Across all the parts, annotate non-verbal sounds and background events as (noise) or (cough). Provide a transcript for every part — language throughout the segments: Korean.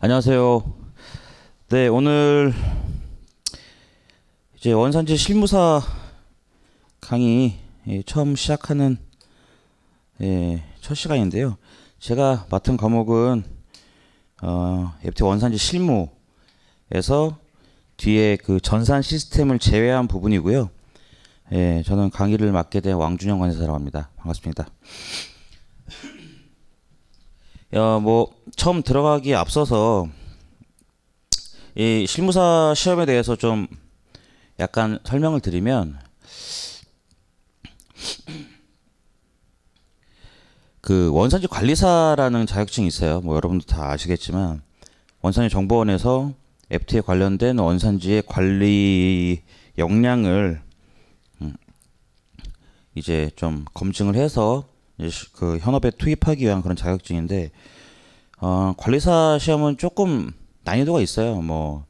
안녕하세요. 네, 오늘 이제 원산지 실무사 강의 예, 처음 시작하는 예, 첫 시간인데요. 제가 맡은 과목은 FT 어, 원산지 실무에서 뒤에 그 전산 시스템을 제외한 부분이고요. 예, 저는 강의를 맡게 된 왕준영 관사라고 합니다. 반갑습니다. 어, 뭐 처음 들어가기 앞서서 이 실무사 시험에 대해서 좀 약간 설명을 드리면 그 원산지 관리사라는 자격증이 있어요. 뭐 여러분도 다 아시겠지만 원산지 정보원에서 FT에 관련된 원산지의 관리 역량을 음, 이제 좀 검증을 해서 그 현업에 투입하기 위한 그런 자격증인데 어, 관리사 시험은 조금 난이도가 있어요. 뭐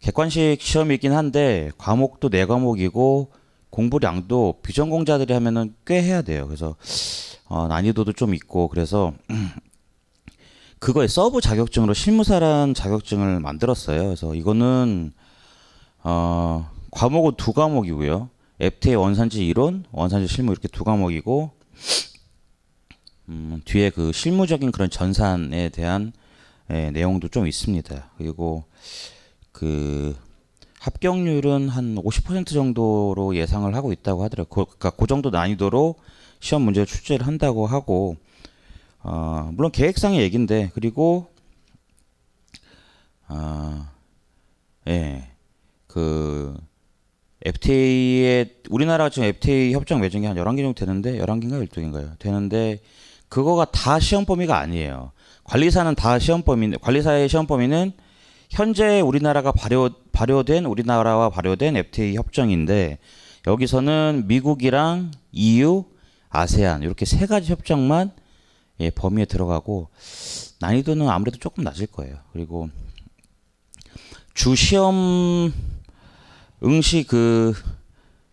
객관식 시험이 있긴 한데 과목도 네 과목이고 공부량도 비전공자들이 하면은 꽤 해야 돼요. 그래서 어, 난이도도 좀 있고 그래서 (clears throat) 그거에 서브 자격증으로 실무사란 자격증을 만들었어요. 그래서 이거는 어, 과목은 두 과목이고요. FTA 원산지 이론, 원산지 실무 이렇게 두 과목이고 음, 뒤에 그 실무적인 그런 전산에 대한 예, 내용도 좀 있습니다. 그리고 그 합격률은 한 50% 정도로 예상을 하고 있다고 하더라고요. 그러니까 그 정도 난이도로 시험 문제를 출제를 한다고 하고 어, 물론 계획상의 얘긴데 그리고 아 어, 예. 그 FTA에 우리나라가 지금 FTA 협정 맺은 게한 열한 개 정도 되는데 열한 개인가 열두 개인가요 되는데 그거가 다 시험 범위가 아니에요. 관리사는 다 시험 범위 인데 관리사의 시험 범위는 현재 우리나라가 발효 발효된 우리나라와 발효된 FTA 협정인데 여기서는 미국이랑 EU, 아세안 이렇게 세 가지 협정만 예, 범위에 들어가고 난이도는 아무래도 조금 낮을 거예요. 그리고 주 시험 응시 그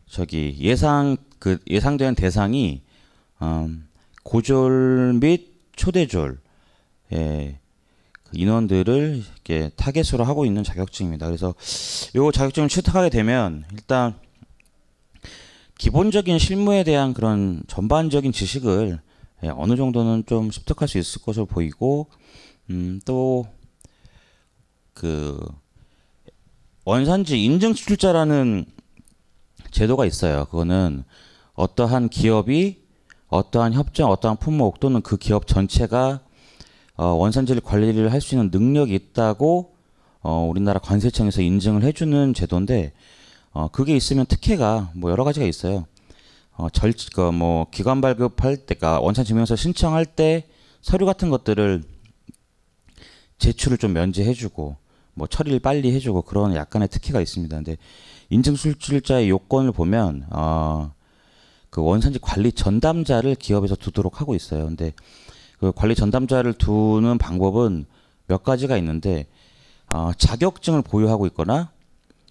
저기 예상 그 예상되는 대상이 음, 고졸 및 초대졸 예, 그 인원들을 이렇게 타겟으로 하고 있는 자격증입니다. 그래서 요 자격증을 취득하게 되면 일단 기본적인 실무에 대한 그런 전반적인 지식을 예, 어느 정도는 좀 습득할 수 있을 것으로 보이고 음, 또그 원산지 인증 수출자라는 제도가 있어요. 그거는 어떠한 기업이 어떠한 협정, 어떠한 품목 또는 그 기업 전체가 어, 원산지를 관리를 할 수 있는 능력이 있다고 어, 우리나라 관세청에서 인증을 해주는 제도인데 어, 그게 있으면 특혜가 뭐 여러 가지가 있어요. 어, 절, 그, 뭐, 기관 발급할 때가 그러니까 원산 증명서 신청할 때 서류 같은 것들을 제출을 좀 면제해주고 뭐 처리를 빨리 해주고 그런 약간의 특혜가 있습니다. 근데 인증 수출자의 요건을 보면 어, 그 원산지 관리 전담자를 기업에서 두도록 하고 있어요. 근데 그 관리 전담자를 두는 방법은 몇 가지가 있는데 어, 자격증을 보유하고 있거나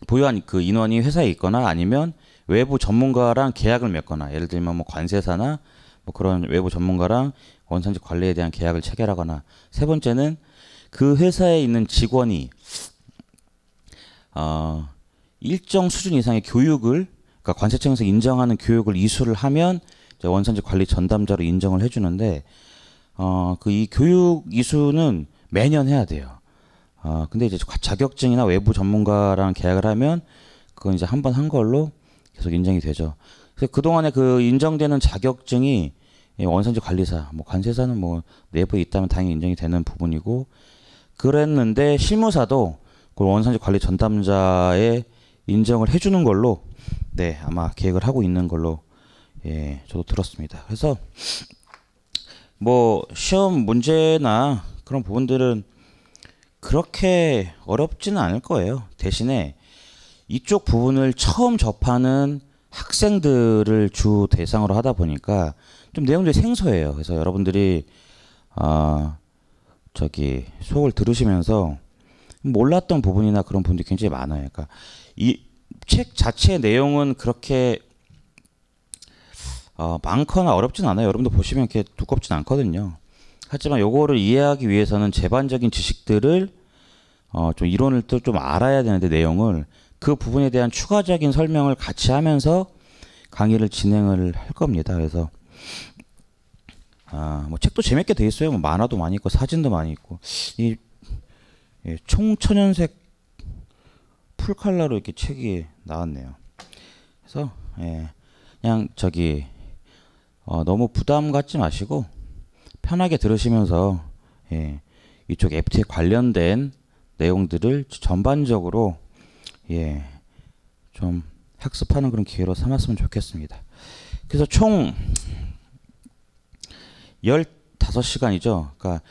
보유한 그 인원이 회사에 있거나 아니면 외부 전문가랑 계약을 맺거나 예를 들면 뭐 관세사나 뭐 그런 외부 전문가랑 원산지 관리에 대한 계약을 체결하거나 세 번째는 그 회사에 있는 직원이 어, 일정 수준 이상의 교육을 그러니까 관세청에서 인정하는 교육을 이수를 하면 이제 원산지 관리 전담자로 인정을 해주는데 어, 그 이 교육 이수는 매년 해야 돼요. 어, 근데 이제 자격증이나 외부 전문가랑 계약을 하면 그건 이제 한번 한 걸로 계속 인정이 되죠. 그래서 그동안에 그 인정되는 자격증이 원산지 관리사, 뭐 관세사는 뭐 내부에 있다면 당연히 인정이 되는 부분이고 그랬는데 실무사도 그 원산지 관리 전담자의 인정을 해주는 걸로 네 아마 계획을 하고 있는 걸로 예 저도 들었습니다. 그래서 뭐 시험 문제나 그런 부분들은 그렇게 어렵지는 않을 거예요. 대신에 이쪽 부분을 처음 접하는 학생들을 주 대상으로 하다 보니까 좀 내용들이 생소해요. 그래서 여러분들이 아 어, 저기 수업을 들으시면서 몰랐던 부분이나 그런 분들이 굉장히 많아요. 그러니까 이 책자체 내용은 그렇게 어, 많거나 어렵진 않아요. 여러분도 보시면 이렇게 두껍진 않거든요. 하지만 요거를 이해하기 위해서는 제반적인 지식들을 어, 좀 이론을 또 좀 알아야 되는데 내용을 그 부분에 대한 추가적인 설명을 같이 하면서 강의를 진행을 할 겁니다. 그래서 아, 뭐 책도 재밌게 돼 있어요. 뭐 만화도 많이 있고 사진도 많이 있고 이 예, 총천연색 풀칼라로 이렇게 책이 나왔네요. 그래서 예, 그냥 저기 어, 너무 부담 갖지 마시고 편하게 들으시면서 예, 이쪽 FT에 관련된 내용들을 전반적으로 예, 좀 학습하는 그런 기회로 삼았으면 좋겠습니다. 그래서 총 15시간이죠. 그러니까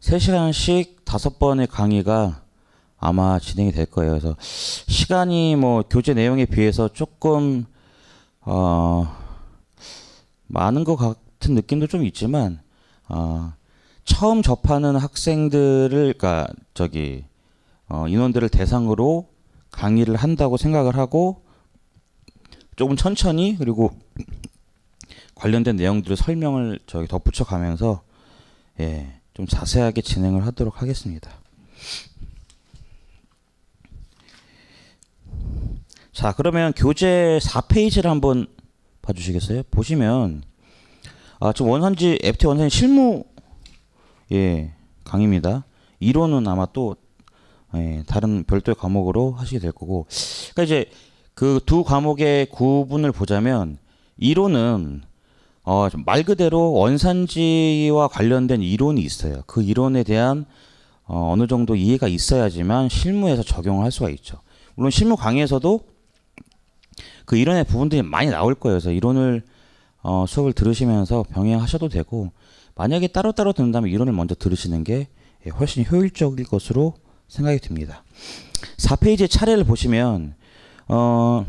3시간씩 다섯 번의 강의가 아마 진행이 될 거예요. 그래서 시간이 뭐 교재 내용에 비해서 조금 어 많은 것 같은 느낌도 좀 있지만 어 처음 접하는 학생들을 그러니까 저기 어 인원들을 대상으로 강의를 한다고 생각을 하고 조금 천천히 그리고 관련된 내용들을 설명을 저기 덧붙여 가면서 예. 좀 자세하게 진행을 하도록 하겠습니다. 자, 그러면 교재 4페이지를 한번 봐주시겠어요? 보시면, 아, 지금 원산지, FT 원산지 실무, 예, 강의입니다. 이론은 아마 또, 예, 다른 별도의 과목으로 하시게 될 거고. 그니까 이제 그 두 과목의 구분을 보자면, 이론은 어, 말 그대로 원산지와 관련된 이론이 있어요. 그 이론에 대한 어, 어느 정도 이해가 있어야지만 실무에서 적용을 할 수가 있죠. 물론 실무 강의에서도 그 이론의 부분들이 많이 나올 거예요. 그래서 이론을 어, 수업을 들으시면서 병행하셔도 되고 만약에 따로따로 듣는다면 이론을 먼저 들으시는 게 예, 훨씬 효율적일 것으로 생각이 듭니다. 4페이지 차례를 보시면 어,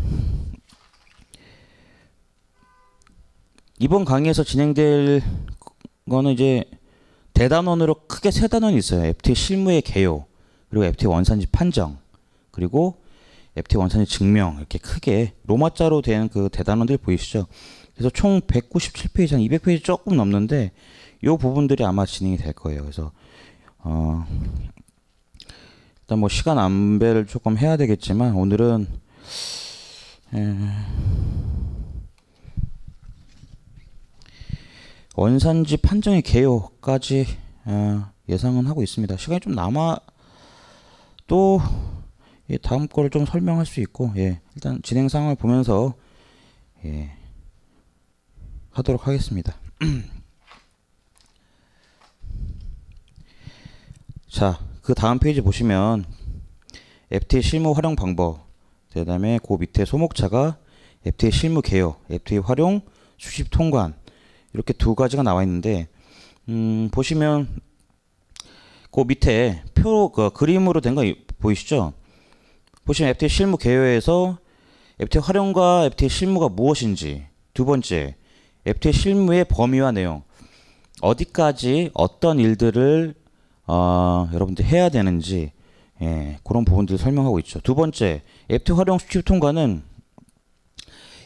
이번 강의에서 진행될 거는 이제 대단원으로 크게 세 단원이 있어요. FT 실무의 개요, 그리고 FT 원산지 판정, 그리고 FT 원산지 증명 이렇게 크게 로마자로 된 그 대단원들 보이시죠? 그래서 총 197페이지 200페이지 조금 넘는데 이 부분들이 아마 진행이 될 거예요. 그래서 어 일단 뭐 시간 안배를 조금 해야 되겠지만 오늘은 에... 원산지 판정의 개요까지 어, 예상은 하고 있습니다. 시간이 좀 남아 또 예, 다음 거를 좀 설명할 수 있고 예, 일단 진행 상황을 보면서 예, 하도록 하겠습니다. (clears throat) 자, 그 다음 페이지 보시면 f t 실무 활용 방법 그다음에 그 밑에 소목차가 f t 실무 개요, f t 활용 수십 통관 이렇게 두 가지가 나와 있는데 음, 보시면 그 밑에 표 그, 그림으로 된 거 보이시죠? 보시면 FT 실무 개요에서 FT 활용과 FT 실무가 무엇인지 두 번째 FT 실무의 범위와 내용 어디까지 어떤 일들을 어, 여러분들 해야 되는지 예, 그런 부분들을 설명하고 있죠. 두 번째 FT 활용 수출 통과는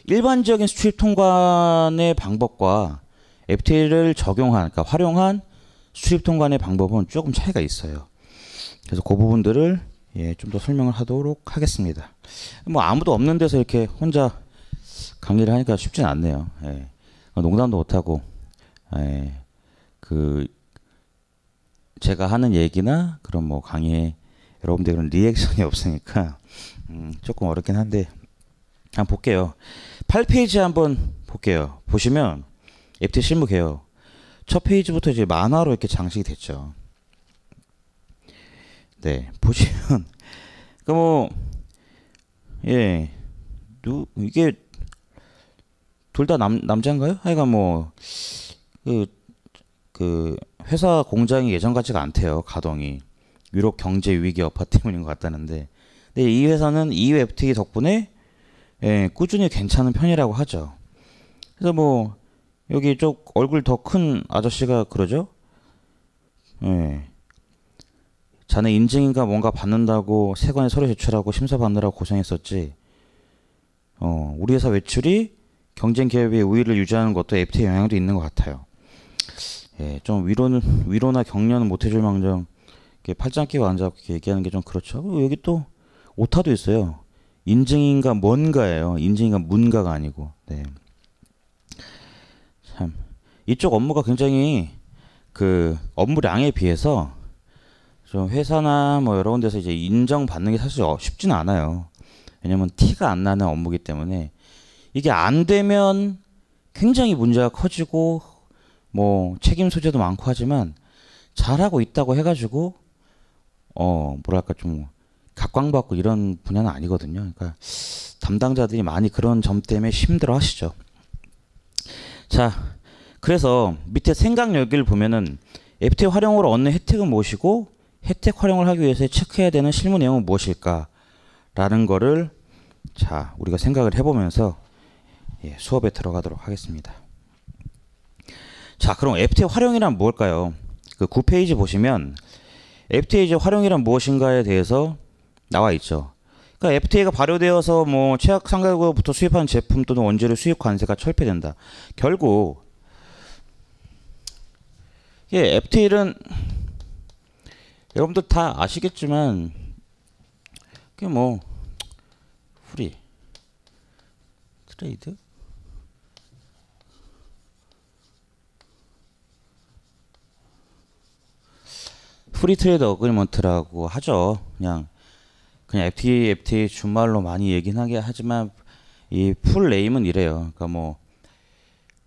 일반적인 수출 통관의 방법과 FTA를 적용한, 그러니까 활용한 수입 통관의 방법은 조금 차이가 있어요. 그래서 그 부분들을 예, 좀 더 설명을 하도록 하겠습니다. 뭐 아무도 없는 데서 이렇게 혼자 강의를 하니까 쉽진 않네요. 예. 농담도 못하고, 예, 그, 제가 하는 얘기나 그런 뭐 강의에 여러분들 그런 리액션이 (laughs) 없으니까, 음, 조금 어렵긴 한데, 한번 볼게요. 8페이지 한번 볼게요. 보시면, FT 실무 개요. 첫 페이지부터 이제 만화로 이렇게 장식이 됐죠. 네, 보시면 (laughs) 그뭐 그러니까 예, 누 이게 둘 다남 남자인가요? 하여간 뭐그그 그 회사 공장이 예전 같지가 않대요 가동이 유럽 경제 위기 여파 (laughs) 때문인 것 같다는데 근데 이 회사는 EU f t 덕분에 예, 꾸준히 괜찮은 편이라고 하죠. 그래서 뭐 여기 쪽 얼굴 더 큰 아저씨가 그러죠? 예. 네. 자네 인증인가 뭔가 받는다고 세관에 서류 제출하고 심사받느라고 고생했었지. 어, 우리 회사 외출이 경쟁 기업의 우위를 유지하는 것도 f t 의 영향도 있는 것 같아요. 예, 좀 위로는, 위로나 격려는 못 해줄 망정, 이렇게 팔짱 끼고 앉아 이렇게 얘기하는 게 좀 그렇죠. 그리고 여기 또 오타도 있어요. 인증인가 뭔가예요. 인증인가 문가가 아니고. 네. 참 이쪽 업무가 굉장히 그 업무량에 비해서 좀 회사나 뭐 여러 군데서 이제 인정받는 게 사실 쉽지는 않아요. 왜냐면 티가 안 나는 업무기 때문에 이게 안 되면 굉장히 문제가 커지고 뭐 책임 소재도 많고 하지만 잘하고 있다고 해가지고 어 뭐랄까 좀 각광받고 이런 분야는 아니거든요. 그러니까 담당자들이 많이 그런 점 때문에 힘들어 하시죠. 자, 그래서 밑에 생각 열기를 보면은 FT 활용으로 얻는 혜택은 무엇이고 혜택 활용을 하기 위해서 체크해야 되는 실무 내용은 무엇일까? 라는 거를 자, 우리가 생각을 해보면서 예, 수업에 들어가도록 하겠습니다. 자, 그럼 FT 활용이란 무엇일까요? 그 9페이지 보시면 FT 이 활용이란 무엇인가에 대해서 나와 있죠. 그러니까 FTA가 발효되어서 뭐 최악 상가국으로부터 수입한 제품 또는 원재료 수입 관세가 철폐된다. 결국 예, FTA는 여러분들 다 아시겠지만 그게 뭐 프리 트레이드 프리 트레이드 어그리먼트라고 하죠. 그냥 그냥 FTA FTA 준말로 많이 얘기는 하게 하지만 이풀 네임은 이래요. 그러니까 뭐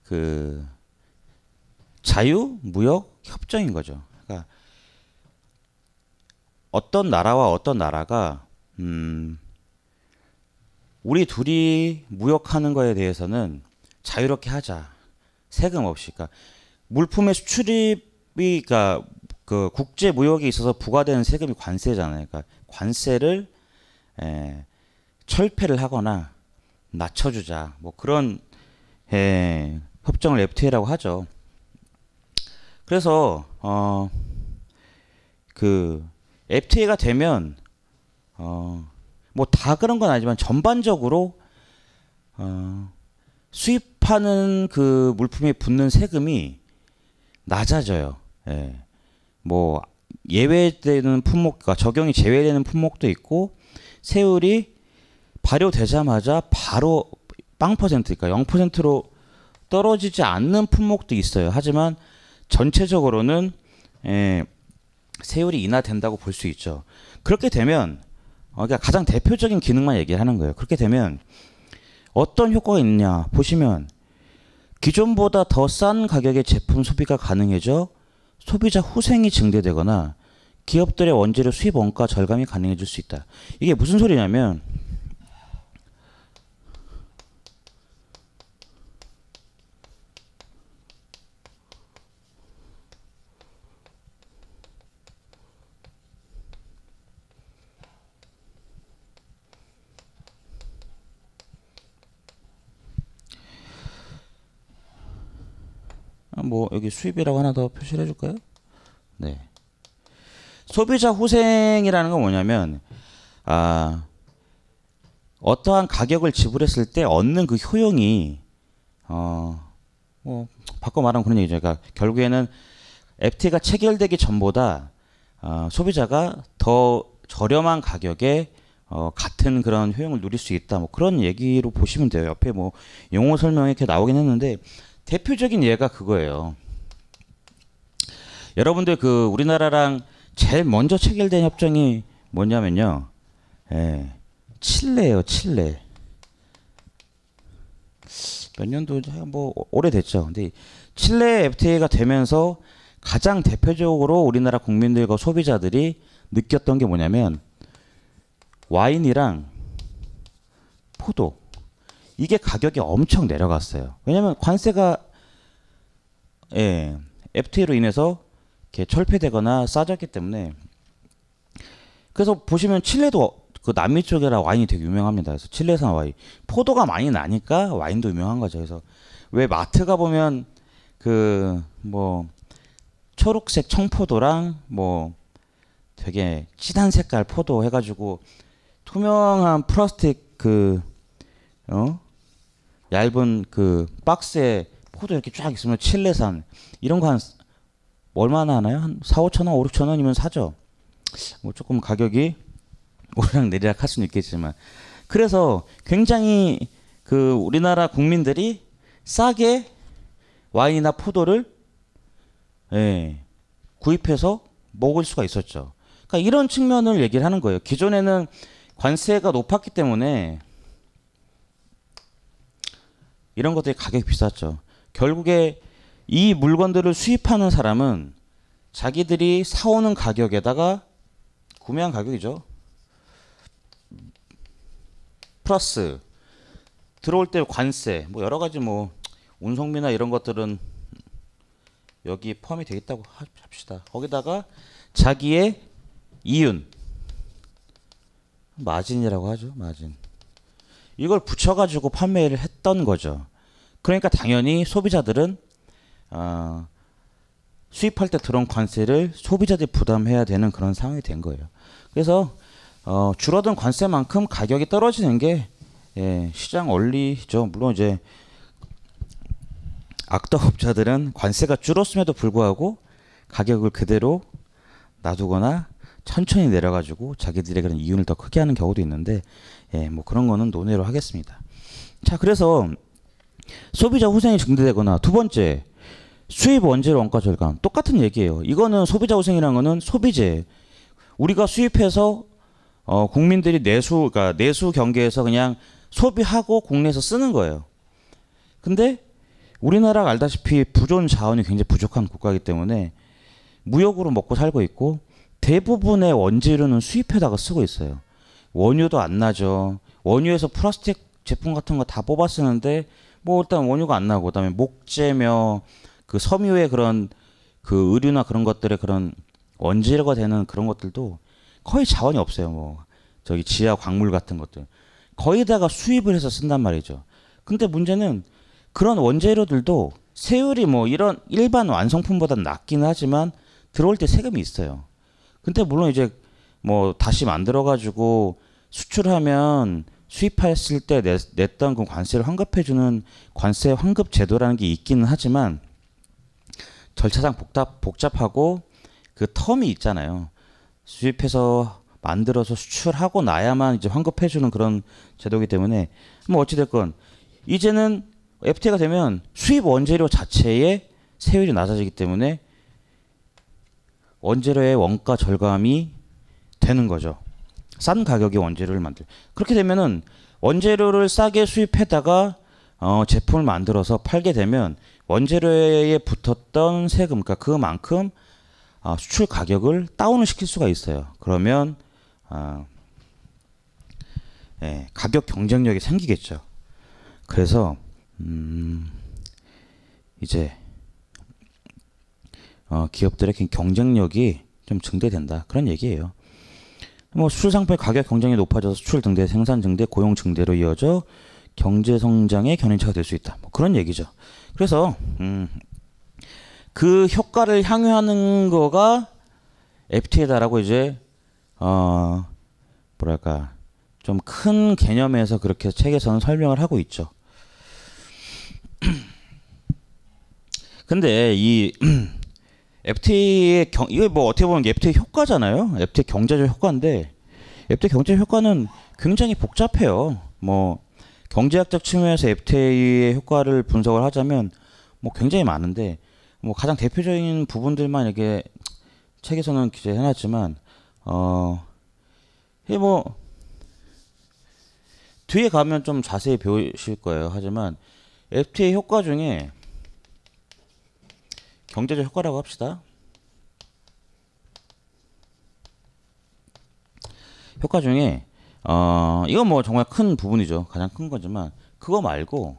그 자유 무역 협정인 거죠. 그러니까 어떤 나라와 어떤 나라가 음 우리 둘이 무역하는 거에 대해서는 자유롭게 하자. 세금 없이. 그러니까 물품의 수출입이 그러니까 그 국제 무역에 있어서 부과되는 세금이 관세잖아요. 그러니까 관세를 에, 예, 철폐를 하거나 낮춰주자 뭐 그런 에, 예, 협정을 FTA라고 하죠. 그래서 어, 그 FTA가 되면 어, 뭐 다 그런 건 아니지만 전반적으로 어, 수입하는 그 물품에 붙는 세금이 낮아져요. 예. 뭐 예외되는 품목과 그러니까 적용이 제외되는 품목도 있고 세율이 발효되자마자 바로 0%니까 0%로 떨어지지 않는 품목도 있어요. 하지만 전체적으로는 에, 예, 세율이 인하된다고 볼 수 있죠. 그렇게 되면 어, 그러니까 가장 대표적인 기능만 얘기하는 거예요. 그렇게 되면 어떤 효과가 있냐 보시면 기존보다 더 싼 가격의 제품 소비가 가능해져 소비자 후생이 증대되거나 기업들의 원재료 수입 원가 절감이 가능해질 수 있다. 이게 무슨 소리냐면 뭐 여기 수입이라고 하나 더 표시를 해줄까요? 네. 소비자 후생이라는 건 뭐냐면 아 어떠한 가격을 지불했을 때 얻는 그 효용이 어 뭐 바꿔 말하면 그런 얘기죠. 그러니까 결국에는 FTA가 체결되기 전보다 어, 소비자가 더 저렴한 가격에 어, 같은 그런 효용을 누릴 수 있다. 뭐 그런 얘기로 보시면 돼요. 옆에 뭐 용어 설명이 이렇게 나오긴 했는데 대표적인 예가 그거예요. 여러분들 그 우리나라랑 제일 먼저 체결된 협정이 뭐냐면요. 예. 칠레예요, 칠레. 몇 년도 뭐 오래됐죠. 근데 칠레 FTA가 되면서 가장 대표적으로 우리나라 국민들과 소비자들이 느꼈던 게 뭐냐면 와인이랑 포도 이게 가격이 엄청 내려갔어요. 왜냐면 관세가 예, FTA로 인해서 이렇게 철폐되거나 싸졌기 때문에 그래서 보시면 칠레도 그 남미 쪽에라 와인이 되게 유명합니다. 그래서 칠레산 와인. 포도가 많이 나니까 와인도 유명한 거죠. 그래서 왜 마트 가 보면 그 뭐 초록색 청포도랑 뭐 되게 진한 색깔 포도 해가지고 투명한 플라스틱 그 어? 얇은 그 박스에 포도 이렇게 쫙 있으면 칠레산 이런 거한 얼마나 하나요? 한 4, 5천 원, 5, 6천 원이면 사죠. 뭐 조금 가격이 오르락 내리락 할 수는 있겠지만 그래서 굉장히 그 우리나라 국민들이 싸게 와인이나 포도를 예, 구입해서 먹을 수가 있었죠. 그러니까 이런 측면을 얘기를 하는 거예요. 기존에는 관세가 높았기 때문에 이런 것들이 가격이 비쌌죠. 결국에 이 물건들을 수입하는 사람은 자기들이 사오는 가격에다가 구매한 가격이죠. 플러스 들어올 때 관세 뭐 여러 가지 뭐 운송비나 이런 것들은 여기 포함이 되겠다고 합시다. 거기다가 자기의 이윤 마진이라고 하죠. 마진. 이걸 붙여가지고 판매를 했던 거죠. 그러니까 당연히 소비자들은 어, 수입할 때 들어온 관세를 소비자들이 부담해야 되는 그런 상황이 된 거예요. 그래서 어, 줄어든 관세만큼 가격이 떨어지는 게 예, 시장 원리죠. 물론 이제 악덕업자들은 관세가 줄었음에도 불구하고 가격을 그대로 놔두거나 천천히 내려가지고 자기들의 그런 이윤을 더 크게 하는 경우도 있는데 예, 뭐 그런 거는 논외로 하겠습니다. 자, 그래서 소비자 후생이 증대되거나 두 번째 수입 원재료 원가 절감 똑같은 얘기예요. 이거는 소비자 우생이라는 거는 소비재 우리가 수입해서 어 국민들이 내수 그러니까 내수 경계에서 그냥 소비하고 국내에서 쓰는 거예요. 근데 우리나라가 알다시피 부존 자원이 굉장히 부족한 국가이기 때문에 무역으로 먹고 살고 있고 대부분의 원재료는 수입해다가 쓰고 있어요. 원유도 안 나죠. 원유에서 플라스틱 제품 같은 거 다 뽑아 쓰는데 뭐 일단 원유가 안 나고 그다음에 목재며 그 섬유의 그런 그 의류나 그런 것들의 그런 원재료가 되는 그런 것들도 거의 자원이 없어요. 뭐 저기 지하 광물 같은 것들 거의 다가 수입을 해서 쓴단 말이죠. 근데 문제는 그런 원재료들도 세율이 뭐 이런 일반 완성품보다 낮긴 하지만 들어올 때 세금이 있어요. 근데 물론 이제 뭐 다시 만들어 가지고 수출하면 수입했을 때 냈, 던그 관세를 환급해 주는 관세 환급 제도라는 게 있기는 하지만 절차상 복잡, 복잡하고 그 텀이 있잖아요. 수입해서 만들어서 수출하고 나야만 이제 환급해주는 그런 제도이기 때문에 뭐 어찌됐건 이제는 FTA가 되면 수입 원재료 자체에 세율이 낮아지기 때문에 원재료의 원가 절감이 되는 거죠. 싼 가격의 원재료를 만들. 그렇게 되면은 원재료를 싸게 수입했다가 어, 제품을 만들어서 팔게 되면 원재료에 붙었던 세금, 그니까 그만큼 어, 수출 가격을 다운을 시킬 수가 있어요. 그러면 어, 예, 가격 경쟁력이 생기겠죠. 그래서 음, 이제 어, 기업들의 경쟁력이 좀 증대된다 그런 얘기예요. 뭐 수출 상품의 가격 경쟁이 높아져서 수출 증대, 생산 증대, 고용 증대로 이어져 경제 성장의 견인차가 될 수 있다. 뭐 그런 얘기죠. 그래서 음, 그 효과를 향유하는 거가 FTA다라고 이제 어 뭐랄까 좀 큰 개념에서 그렇게 책에서는 설명을 하고 있죠. (clears throat) 근데 이 FTA의 (clears throat) 경 이게 뭐 어떻게 보면 FTA 효과잖아요. FTA 경제적 효과인데 FTA 경제적 효과는 굉장히 복잡해요. 뭐 경제학적 측면에서 FTA의 효과를 분석을 하자면 뭐 굉장히 많은데 뭐 가장 대표적인 부분들만 이렇게 책에서는 기재해놨지만 어뭐 뒤에 가면 좀 자세히 배우실 거예요. 하지만 FTA 효과 중에 경제적 효과라고 합시다. 효과 중에 어, 이건 뭐 정말 큰 부분이죠. 가장 큰 거지만 그거 말고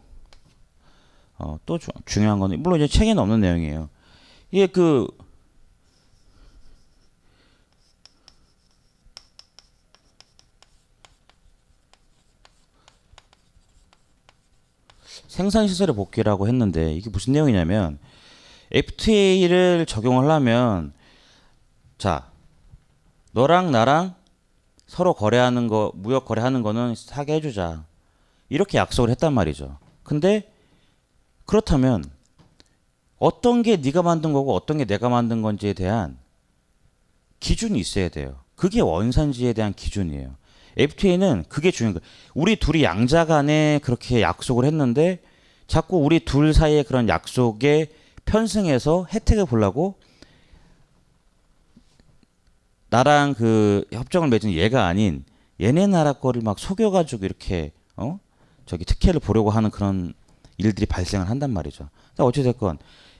어, 또 주, 중요한 건 물론 이제 책에는 없는 내용이에요. 이게 그 생산 시설의 복귀라고 했는데 이게 무슨 내용이냐면 FTA를 적용 하려면 자 너랑 나랑 서로 거래하는 거 무역 거래하는 거는 사게 해주자 이렇게 약속을 했단 말이죠. 근데 그렇다면 어떤 게 네가 만든 거고 어떤 게 내가 만든 건지에 대한 기준이 있어야 돼요. 그게 원산지에 대한 기준이에요. FTA는 그게 중요한 거 우리 둘이 양자 간에 그렇게 약속을 했는데 자꾸 우리 둘사이에 그런 약속에 편승해서 혜택을 보려고 나랑 그 협정을 맺은 얘가 아닌 얘네 나라 거를 막 속여가지고 이렇게 어 저기 특혜를 보려고 하는 그런 일들이 발생을 한단 말이죠. 그러니까 어찌 됐건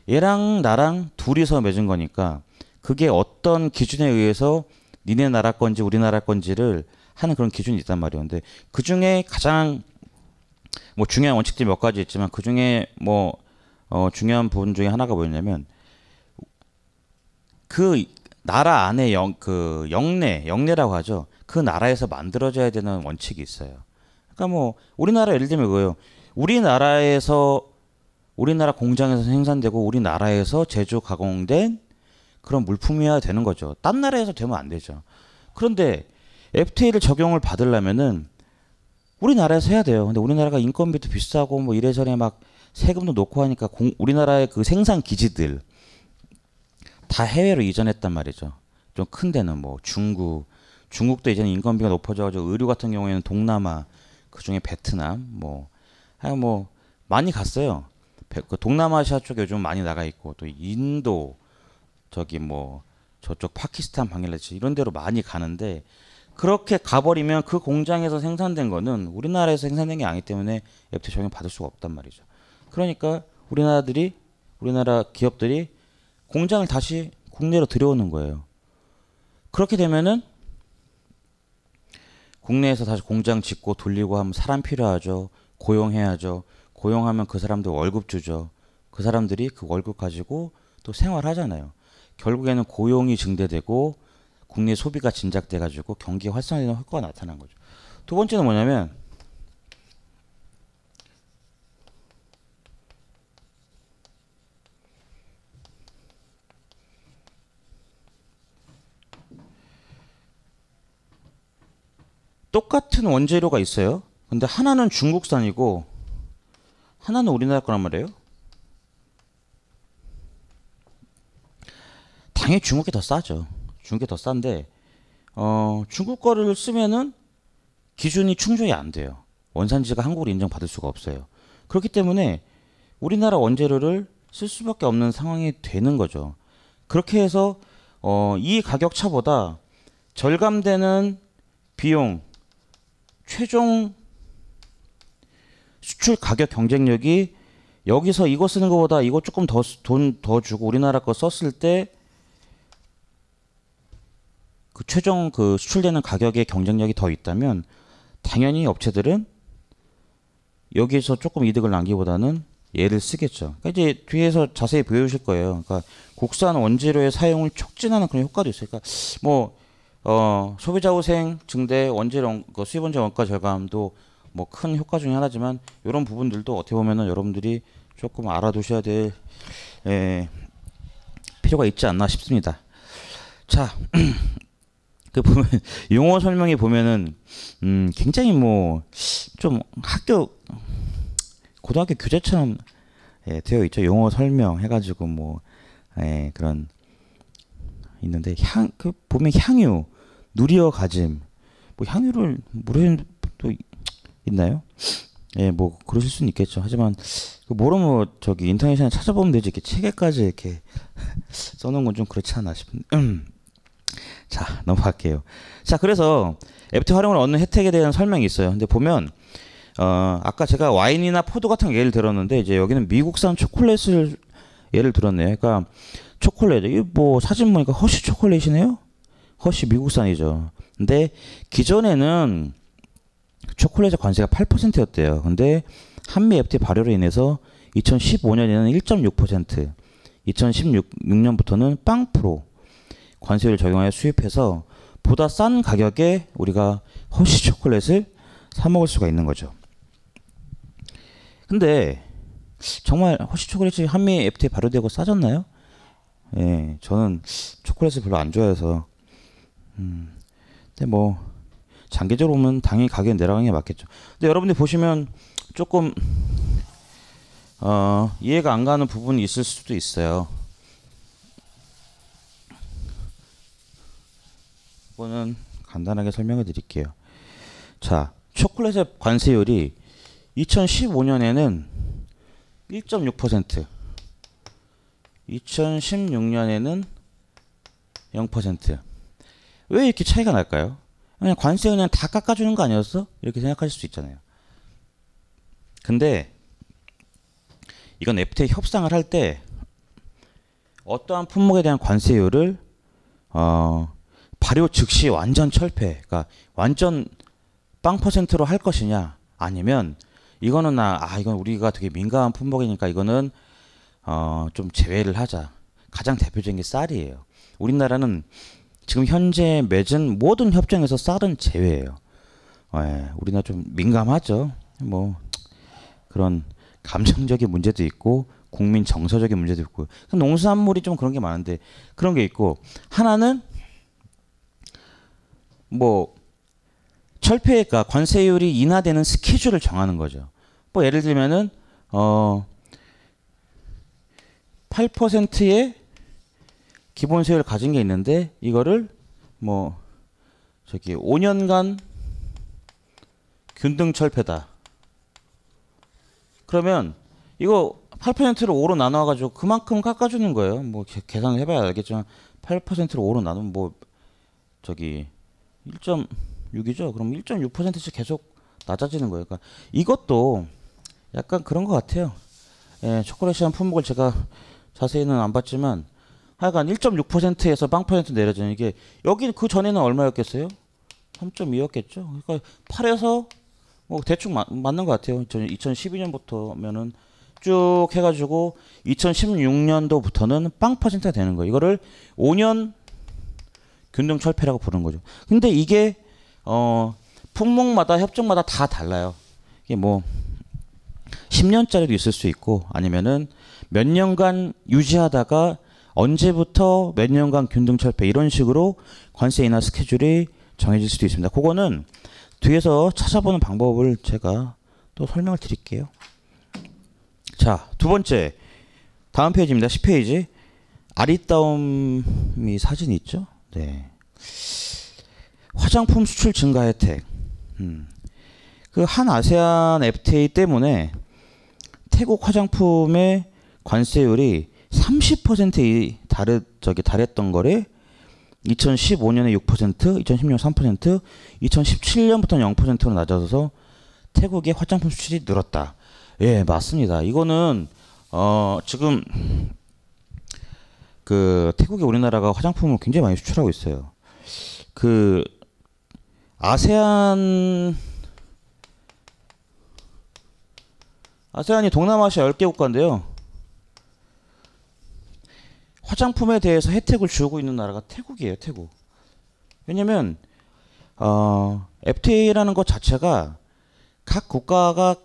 얘랑 나랑 둘이서 맺은 거니까 그게 어떤 기준에 의해서 니네 나라 건지 우리나라 건지를 하는 그런 기준이 있단 말이에요. 근데 그 중에 가장 뭐 중요한 원칙들이 몇 가지 있지만 그 중에 뭐 어 중요한 부분 중에 하나가 뭐였냐면 그 나라 안에 영, 그 영내, 영내라고 하죠. 그 나라에서 만들어져야 되는 원칙이 있어요. 그러니까 뭐 우리나라 예를 들면 그거요 우리나라에서 우리나라 공장에서 생산되고 우리나라에서 제조 가공된 그런 물품이어야 되는 거죠. 딴 나라에서 되면 안 되죠. 그런데 FTA를 적용을 받으려면은 우리나라에서 해야 돼요. 근데 우리나라가 인건비도 비싸고 뭐 이래저래 막 세금도 놓고 하니까 공, 우리나라의 그 생산 기지들 다 해외로 이전했단 말이죠. 좀 큰 데는 뭐 중국, 중국도 이제는 인건비가 높아져가지고 의류 같은 경우에는 동남아, 그 중에 베트남, 뭐, 하여간 뭐, 많이 갔어요. 그 동남아시아 쪽에 요즘 많이 나가 있고, 또 인도, 저기 뭐, 저쪽 파키스탄, 방글라데시 이런 데로 많이 가는데, 그렇게 가버리면 그 공장에서 생산된 거는 우리나라에서 생산된 게 아니기 때문에 FTA 적용 받을 수가 없단 말이죠. 그러니까 우리나라들이, 우리나라 기업들이 공장을 다시 국내로 들여오는 거예요. 그렇게 되면은 국내에서 다시 공장 짓고 돌리고 하면 사람 필요하죠. 고용해야죠. 고용하면 그 사람들 월급 주죠. 그 사람들이 그 월급 가지고 또 생활하잖아요. 결국에는 고용이 증대되고 국내 소비가 진작돼가지고 경기 활성화되는 효과가 나타난 거죠. 두 번째는 뭐냐면 똑같은 원재료가 있어요. 근데 하나는 중국산이고 하나는 우리나라 거란 말이에요. 당연히 중국이 더 싸죠. 중국이 더 싼데 어, 중국 거를 쓰면은 기준이 충족이 안 돼요. 원산지가 한국으로 인정받을 수가 없어요. 그렇기 때문에 우리나라 원재료를 쓸 수밖에 없는 상황이 되는 거죠. 그렇게 해서 어, 이 가격 차보다 절감되는 비용 최종 수출 가격 경쟁력이 여기서 이거 쓰는 것보다 이거 조금 더 돈더 더 주고 우리나라 거 썼을 때 그 최종 그 수출되는 가격의 경쟁력이 더 있다면 당연히 업체들은 여기에서 조금 이득을 남기보다는 얘를 쓰겠죠. 그러니까 이제 뒤에서 자세히 보여주실 거예요. 그러니까 국산 원재료의 사용을 촉진하는 그런 효과도 있어요. 그러니까 뭐 어, 소비자 후생 증대 원재 그 수입 원재 원가 절감도 뭐 큰 효과 중에 하나지만 이런 부분들도 어떻게 보면은 여러분들이 조금 알아두셔야 될 에, 예, 필요가 있지 않나 싶습니다. 자, (clears throat) 그 보면 (laughs) 용어 설명에 보면은 음, 굉장히 뭐 좀 학교 고등학교 교재처럼 예, 되어 있죠. 용어 설명 해가지고 뭐 예, 그런 있는데 향 그 보면 향유, 누리어 가짐, 뭐 향유를 모르는 또 있나요? 예, 뭐 그러실 수는 있겠죠. 하지만 그 뭐로 뭐 저기 인터넷에 찾아보면 되지 이렇게 책에까지 이렇게 (laughs) 써놓은 건 좀 그렇지 않나 싶은데. (clears throat) 자 넘어갈게요. 자 그래서 애프터 활용을 얻는 혜택에 대한 설명이 있어요. 근데 보면 어, 아까 제가 와인이나 포도 같은 예를 들었는데 이제 여기는 미국산 초콜릿을 예를 들었네요. 그러니까 초콜릿. 이뭐 사진 보니까 허쉬 초콜릿이네요? 허쉬 미국산이죠. 근데 기존에는 초콜릿 관세가 8%였대요. 근데 한미 FTA 발효로 인해서 2015년에는 1.6%, 2016년부터는 빵 프로 관세를 적용하여 수입해서 보다 싼 가격에 우리가 허쉬 초콜릿을 사 먹을 수가 있는 거죠. 근데 정말 허쉬 초콜릿이 한미 FTA 발효되고 싸졌나요? 예, 저는 초콜릿을 별로 안 좋아해서. 음, 근데 뭐, 장기적으로 보면 당연히 가격 내려가는 게 맞겠죠. 근데 여러분들 보시면 조금, 어, 이해가 안 가는 부분이 있을 수도 있어요. 이거는 간단하게 설명해 드릴게요. 자, 초콜릿의 관세율이 2015년에는 1.6%. 2016년에는 0%왜 이렇게 차이가 날까요? 그냥 관세 그냥 다 깎아주는 거 아니었어? 이렇게 생각하실 수 있잖아요. 근데 이건 FTA 협상을 할 때 어떠한 품목에 대한 관세율을 어, 발효 즉시 완전 철폐, 그러니까 완전 빵로할 것이냐, 아니면 이거는 나, 아, 아, 이건 우리가 되게 민감한 품목이니까 이거는 어, 좀 제외를 하자. 가장 대표적인 게 쌀이에요. 우리나라는 지금 현재 맺은 모든 협정에서 쌀은 제외예요. 예, 우리나라 좀 민감하죠. 뭐 그런 감정적인 문제도 있고 국민 정서적인 문제도 있고 농수산물이 좀 그런 게 많은데 그런 게 있고 하나는 뭐 철폐가 관세율이 인하되는 스케줄을 정하는 거죠. 뭐 예를 들면은 어 8%의 기본 세율 을 가진 게 있는데 이거를 뭐 저기 5년간 균등 철폐다. 그러면 이거 8%를 5로 나눠 가지고 그만큼 깎아 주는 거예요. 뭐 계산을 해 봐야 알겠지만 8%를 5로 나누면 뭐 저기 1.6이죠. 그럼 1.6%씩 계속 낮아지는 거예요. 그러니까 이것도 약간 그런 것 같아요. 예, 초콜릿이란 품목을 제가 자세히는 안 봤지만 하여간 1.6%에서 0% 내려지는 이게 여기 는그 전에는 얼마였겠어요? 3.2였겠죠. 그러니까 8에서 뭐 대충 마, 맞는 것 같아요. 2012년부터면은 쭉 해가지고 2016년도부터는 빵퍼센트가 되는 거예요. 이거를 5년 균등 철폐라고 부르는 거죠. 근데 이게 어 품목마다 협정마다 다 달라요. 이게 뭐 10년짜리도 있을 수 있고 아니면은 몇 년간 유지하다가 언제부터 몇 년간 균등 철폐 이런 식으로 관세 인하 스케줄이 정해질 수도 있습니다. 그거는 뒤에서 찾아보는 방법을 제가 또 설명을 드릴게요. 자, 두 번째. 다음 페이지입니다. 10페이지. 아리따움이 사진 있죠? 네. 화장품 수출 증가 혜택. 음. 그한 아세안 FTA 때문에 태국 화장품의 관세율이 30%에 달 저기 달했던 거를 2015년에 6%, 2016년 3%, 2017년부터는 0%로 낮아져서 태국의 화장품 수출이 늘었다. 예, 맞습니다. 이거는 어, 지금 그 태국이 우리나라가 화장품을 굉장히 많이 수출하고 있어요. 그 아세안 아세안이 동남아시아 10개 국가인데요. 화장품에 대해서 혜택을 주고 있는 나라가 태국이에요, 태국. 왜냐면 어, FTA라는 것 자체가 각 국가가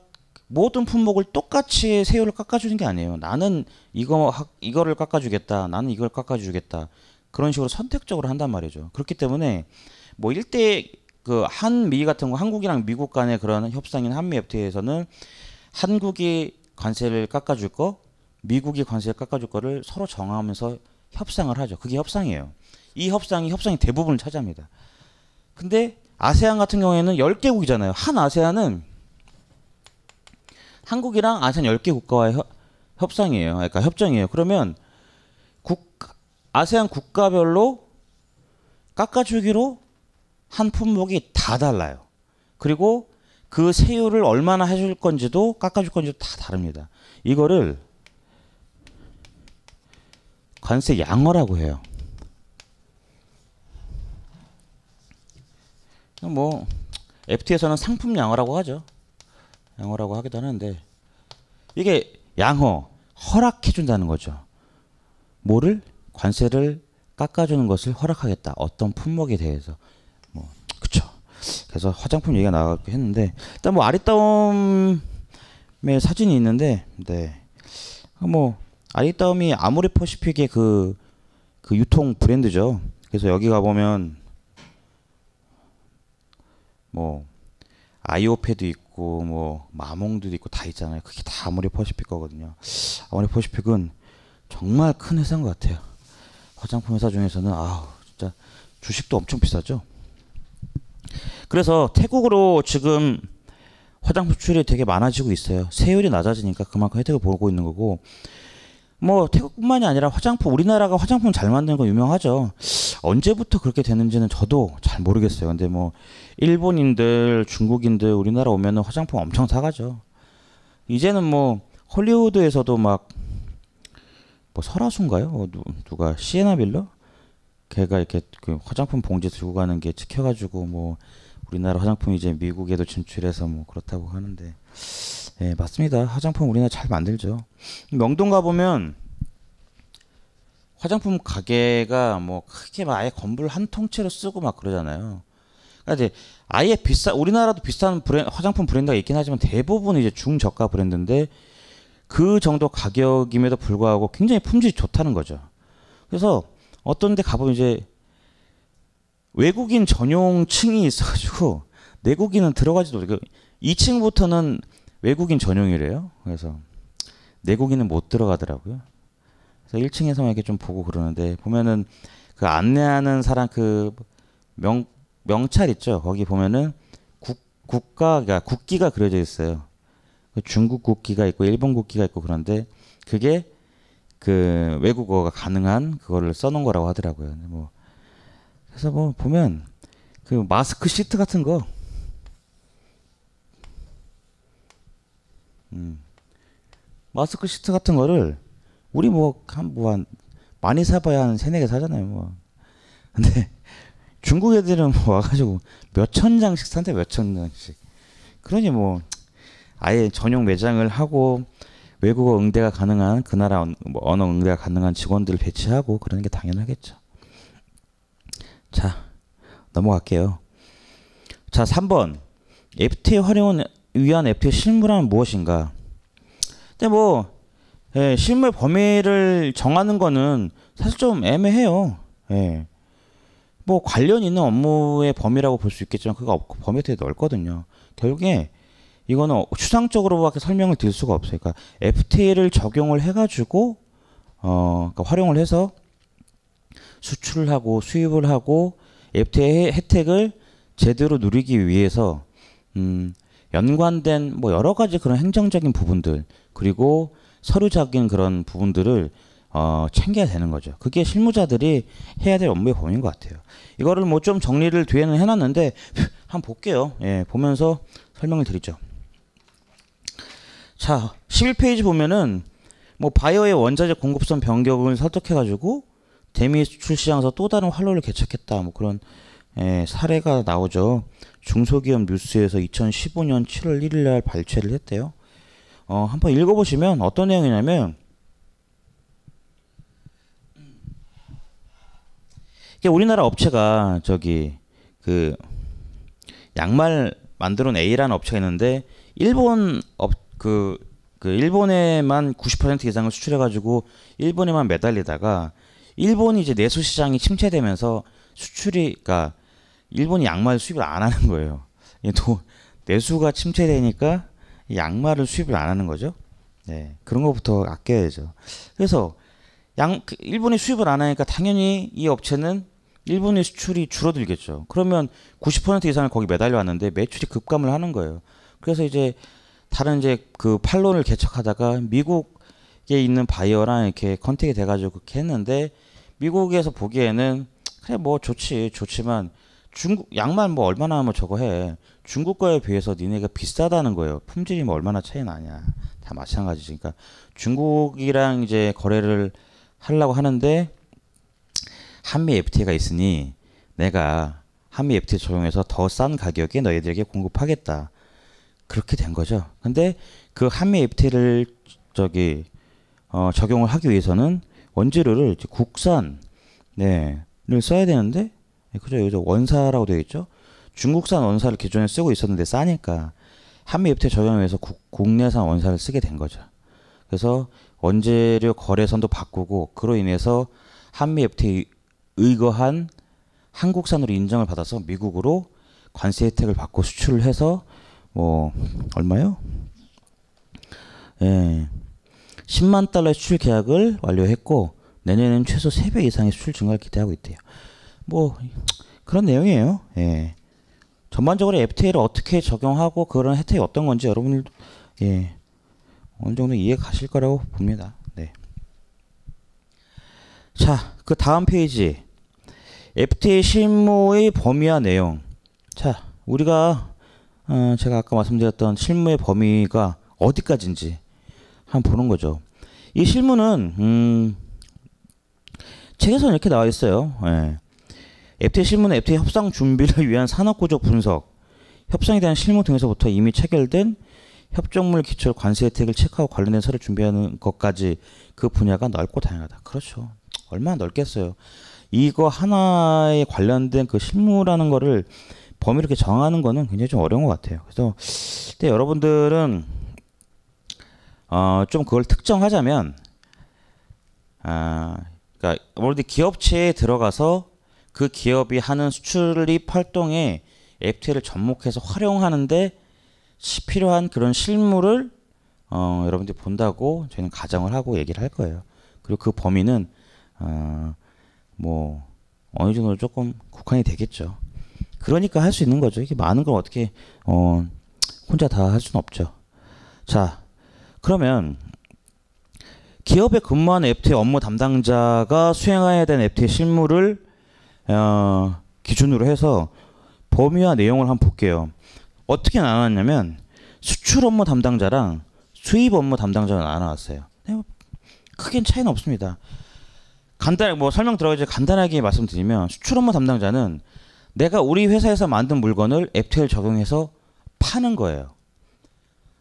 모든 품목을 똑같이 세율을 깎아주는 게 아니에요. 나는 이거 이거를 깎아주겠다. 나는 이걸 깎아주겠다. 그런 식으로 선택적으로 한단 말이죠. 그렇기 때문에 뭐일대그 한미 같은 거 한국이랑 미국 간의 그런 협상인 한미 FTA에서는 한국이 관세를 깎아줄 거 미국이 관세 깎아줄 거를 서로 정하면서 협상을 하죠. 그게 협상이에요. 이 협상이 협상이 대부분을 차지합니다. 근데 아세안 같은 경우에는 10개국이잖아요. 한 아세안은 한국이랑 아세안 10개 국가와의 협상이에요. 그러니까 협정이에요. 그러면 국, 아세안 국가별로 깎아주기로 한 품목이 다 달라요. 그리고 그 세율을 얼마나 해줄 건지도 깎아줄 건지도 다 다릅니다. 이거를 관세 양어라고 해요. 뭐 FT에서는 상품 양어라고 하죠. 양어라고 하기도 하는데 이게 양어 허락해 준다는 거죠. 뭐를 관세를 깎아주는 것을 허락하겠다. 어떤 품목에 대해서 뭐 그쵸. 그래서 화장품 얘기가 나왔고 했는데 일단 뭐 아리따움의 사진이 있는데 네. 뭐 아리따움이 아모레 퍼시픽의 그, 그 유통 브랜드죠. 그래서 여기 가보면 뭐 아이오패도 있고 뭐 마몽도 있고 다 있잖아요. 그게 다 아모레 퍼시픽 거거든요. 아모레 퍼시픽은 정말 큰 회사인 것 같아요. 화장품 회사 중에서는 아 진짜 주식도 엄청 비싸죠. 그래서 태국으로 지금 화장품 수출이 되게 많아지고 있어요. 세율이 낮아지니까 그만큼 혜택을 보고 있는 거고 뭐 태국뿐만이 아니라 화장품 우리나라가 화장품 잘 만드는 거 유명하죠. 언제부터 그렇게 되는지는 저도 잘 모르겠어요. 근데 뭐 일본인들, 중국인들 우리나라 오면은 화장품 엄청 사가죠. 이제는 뭐 헐리우드에서도 막 뭐설화순가요 어, 누, 누가 시에나 빌러? 걔가 이렇게 그 화장품 봉지 들고 가는 게 찍혀가지고 뭐 우리나라 화장품 이제 미국에도 진출해서 뭐 그렇다고 하는데 네, 맞습니다. 화장품 우리나라 잘 만들죠. 명동 가보면 화장품 가게가 뭐 크게 막 아예 건물 한 통째로 쓰고 막 그러잖아요. 그러니까 이제 아예 비싸 우리나라도 비싼 브랜 화장품 브랜드가 있긴 하지만 대부분 이제 중저가 브랜드인데 그 정도 가격임에도 불구하고 굉장히 품질이 좋다는 거죠. 그래서 어떤 데 가보면 이제 외국인 전용층이 있어가지고 (laughs) 내국인은 들어가지도 못그 2층부터는 외국인 전용이래요. 그래서 내국인은 못 들어가더라고요. 그래서 1층에서만 이렇게 좀 보고 그러는데 보면은 그 안내하는 사람 그명 명찰 있죠. 거기 보면은 국 국가가 그러니까 국기가 그려져 있어요. 그 중국 국기가 있고 일본 국기가 있고 그런데 그게 그 외국어가 가능한 그거를 써놓은 거라고 하더라고요. 뭐 그래서 뭐 보면 그 마스크 시트 같은 거 음. 마스크 시트 같은 거를 우리 뭐한뭐한 뭐 많이 사봐야 한 세네 개 사잖아요 뭐. 근데 (laughs) 중국 애들은 뭐 와가지고 몇 천 장씩 산대 몇천 장씩. 그러니 뭐 아예 전용 매장을 하고 외국어 응대가 가능한 그 나라 뭐 언어 응대가 가능한 직원들을 배치하고 그러는 게 당연하겠죠. 자 넘어갈게요. 자 3번 FTA 활용은 위한 애프의 실무란 무엇인가? 근데 뭐 예, 실무 범위를 정하는 거는 사실 좀 애매해요. 예. 뭐 관련 있는 업무의 범위라고 볼 수 있겠지만 그거 없고 범위 되게 넓거든요. 결국에 이거는 추상적으로밖에 설명을 드릴 수가 없어요. 그러니까 FTA를 적용을 해가지고 어, 그러니까 활용을 해서 수출을 하고 수입을 하고 FTA 혜택을 제대로 누리기 위해서 음, 연관된 뭐 여러 가지 그런 행정적인 부분들 그리고 서류적인 그런 부분들을 어, 챙겨야 되는 거죠. 그게 실무자들이 해야 될 업무의 범위인 것 같아요. 이거를 뭐 좀 정리를 뒤에는 해놨는데 한번 볼게요. 예, 보면서 설명을 드리죠. 자, 11페이지 보면은 뭐 바이오의 원자재 공급선 변경을 설득해가지고 대미 수출 시장에서 또 다른 활로를 개척했다. 뭐 그런 예, 사례가 나오죠. 중소기업 뉴스에서 2015년 7월 1일 날 발췌를 했대요. 어, 한번 읽어보시면 어떤 내용이냐면, 이게 우리나라 업체가 저기, 그, 양말 만드는온 A라는 업체가 있는데, 일본 업, 그, 그 일본에만 90% 이상을 수출해가지고 일본에만 매달리다가 일본이 이제 내수 시장이 침체되면서 수출이 그니까 일본이 양말 수입을 안 하는 거예요. 또 내수가 침체되니까 양말을 수입을 안 하는 거죠. 네, 그런 것부터 아껴야죠. 그래서 양 그 일본이 수입을 안 하니까 당연히 이 업체는 일본의 수출이 줄어들겠죠. 그러면 90% 이상을 거기 매달려 왔는데 매출이 급감을 하는 거예요. 그래서 이제 다른 이제 그 판론을 개척하다가 미국에 있는 바이어랑 이렇게 컨택이 돼가지고 그렇게 했는데 미국에서 보기에는 그래 뭐 좋지 좋지만 중국 양말 뭐 얼마나 하면 저거 해. 중국 거에 비해서 니네가 비싸다는 거예요. 품질이 뭐 얼마나 차이 나냐. 다 마찬가지지. 그러니까 중국이랑 이제 거래를 하려고 하는데 한미 FTA가 있으니 내가 한미 FTA 적용해서 더 싼 가격에 너희들에게 공급하겠다. 그렇게 된 거죠. 근데 그 한미 FTA를 저기 어, 적용을 하기 위해서는 원재료를 국산 네를 써야 되는데 예, 그죠? 여기서 원사라고 되어 있죠? 중국산 원사를 기존에 쓰고 있었는데 싸니까 한미 FTA 적용을 위해서 국, 국내산 원사를 쓰게 된 거죠. 그래서 원재료 거래선도 바꾸고 그로 인해서 한미 FTA 의거한 한국산으로 인정을 받아서 미국으로 관세 혜택을 받고 수출을 해서 뭐 얼마요? 예. 10만 달러 의 수출 계약을 완료했고 내년에는 최소 3배 이상의 수출 증가를 기대하고 있대요. 뭐 그런 내용이에요. 예. 전반적으로 FTA를 어떻게 적용하고 그런 혜택이 어떤 건지 여러분들 예. 어느 정도 이해 가실 거라고 봅니다. 네. 자, 그 다음 페이지. FTA 실무의 범위와 내용. 자, 우리가 어, 제가 아까 말씀드렸던 실무의 범위가 어디까지인지 한번 보는 거죠. 이 실무는 음, 책에서는 이렇게 나와 있어요. 예. FTA 실무는 FTA 협상 준비를 (laughs) 위한 산업구조 분석, 협상에 대한 실무 등에서부터 이미 체결된 협정물 기초 관세 혜택을 체크하고 관련된 서류 준비하는 것까지 그 분야가 넓고 다양하다. 그렇죠. 얼마나 넓겠어요. 이거 하나에 관련된 그 실무라는 거를 범위 이렇게 정하는 거는 굉장히 좀 어려운 것 같아요. 그래서 근데 여러분들은 어, 좀 그걸 특정하자면 아, 그러니까 아무래도 기업체에 들어가서 그 기업이 하는 수출입 활동에 FTA를 접목해서 활용하는데 필요한 그런 실물을 어, 여러분들이 본다고 저희는 가정을 하고 얘기를 할 거예요. 그리고 그 범위는 어, 뭐 어느 정도 조금 국한이 되겠죠. 그러니까 할 수 있는 거죠. 이게 많은 걸 어떻게 어, 혼자 다 할 수는 없죠. 자, 그러면 기업에 근무하는 FTA 업무 담당자가 수행해야 되는 FTA 실무를 어, 기준으로 해서 범위와 내용을 한번 볼게요. 어떻게 나눴냐면 수출 업무 담당자랑 수입 업무 담당자가 나눠놨어요. 네, 뭐 크게 차이는 없습니다. 간단하게 뭐 설명 들어가지 간단하게 말씀드리면 수출 업무 담당자는 내가 우리 회사에서 만든 물건을 앱테일 적용해서 파는 거예요.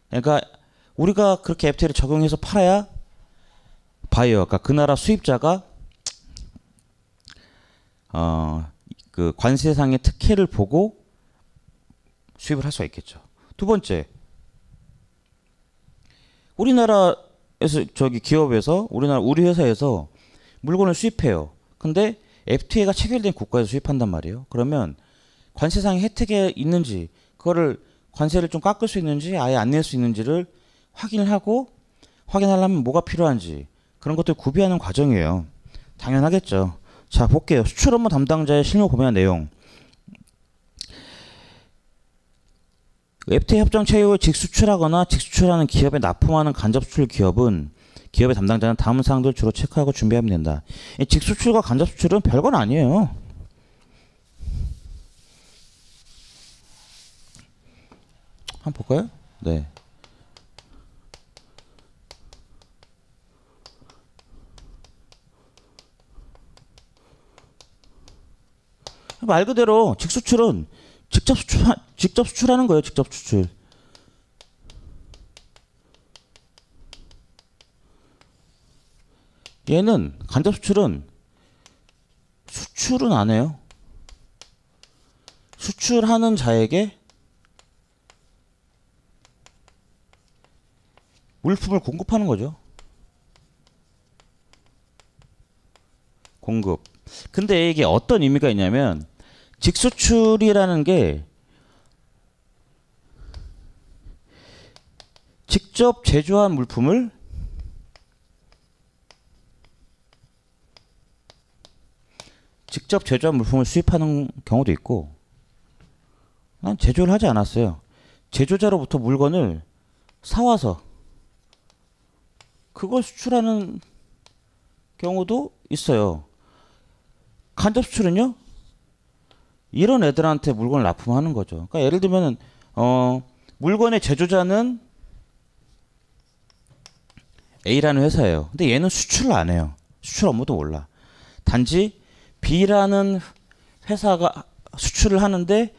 그러니까 우리가 그렇게 앱테일 적용해서 팔아야 바이어, 그러니까 그 나라 수입자가 어, 그 관세상의 특혜를 보고 수입을 할 수가 있겠죠. 두 번째, 우리나라에서 저기 기업에서 우리나라 우리 회사에서 물건을 수입해요. 근데 FTA가 체결된 국가에서 수입한단 말이에요. 그러면 관세상의 혜택이 있는지 그거를 관세를 좀 깎을 수 있는지 아예 안 낼 수 있는지를 확인을 하고 확인하려면 뭐가 필요한지 그런 것들 구비하는 과정이에요. 당연하겠죠. 자, 볼게요. 수출 업무 담당자의 실무 보면 내용. f t 협정 체휴 직수출하거나 직수출하는 기업에 납품하는 간접 수출 기업은 기업의 담당자는 다음 사항들 주로 체크하고 준비하면 된다. 직수출과 간접 수출은 별건 아니에요. 한번 볼까요? 네. 말 그대로 직수출은 직접 수출 직접 수출하는 거예요. 직접 수출. 얘는 간접 수출은 수출은 안 해요. 수출하는 자에게 물품을 공급하는 거죠. 공급. 근데 이게 어떤 의미가 있냐면 직수출이라는 게 직접 제조한 물품을 직접 제조한 물품을 수입하는 경우도 있고 난 제조를 하지 않았어요. 제조자로부터 물건을 사와서 그걸 수출하는 경우도 있어요. 간접 수출은요? 이런 애들한테 물건을 납품하는 거죠. 그러니까 예를 들면은 어 물건의 제조자는 A라는 회사예요. 근데 얘는 수출을 안 해요. 수출 업무도 몰라. 단지 B라는 회사가 수출을 하는데